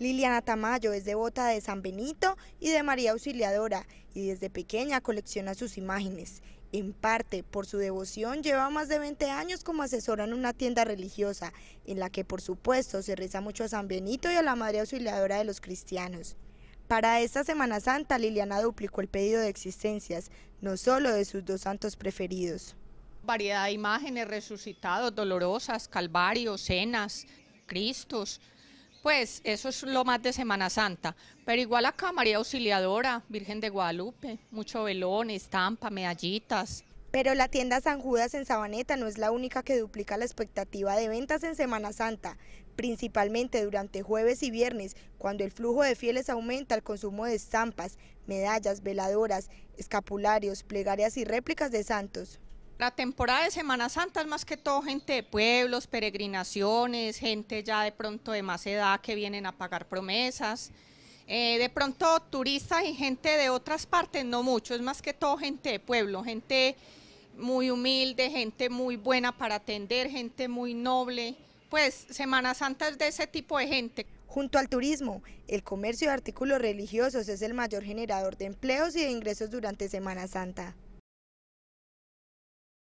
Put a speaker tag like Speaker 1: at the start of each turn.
Speaker 1: Liliana Tamayo es devota de San Benito y de María Auxiliadora y desde pequeña colecciona sus imágenes. En parte, por su devoción, lleva más de 20 años como asesora en una tienda religiosa, en la que por supuesto se reza mucho a San Benito y a la Madre Auxiliadora de los cristianos. Para esta Semana Santa, Liliana duplicó el pedido de existencias, no solo de sus dos santos preferidos.
Speaker 2: Variedad de imágenes resucitados, dolorosas, calvarios, cenas, cristos, pues eso es lo más de Semana Santa, pero igual acá María Auxiliadora, Virgen de Guadalupe, mucho velón, estampa, medallitas.
Speaker 1: Pero la tienda San Judas en Sabaneta no es la única que duplica la expectativa de ventas en Semana Santa, principalmente durante jueves y viernes, cuando el flujo de fieles aumenta el consumo de estampas, medallas, veladoras, escapularios, plegarias y réplicas de santos la temporada de Semana
Speaker 2: Santa es más que todo gente de pueblos, peregrinaciones, gente ya de pronto de más edad que vienen a pagar promesas. Eh, de pronto turistas y gente de otras partes, no mucho, es más que todo gente de pueblo, gente muy humilde, gente muy buena para atender, gente muy noble. Pues Semana Santa es de ese tipo de
Speaker 1: gente. Junto al turismo, el comercio de artículos religiosos es el mayor generador de empleos y de ingresos durante Semana Santa.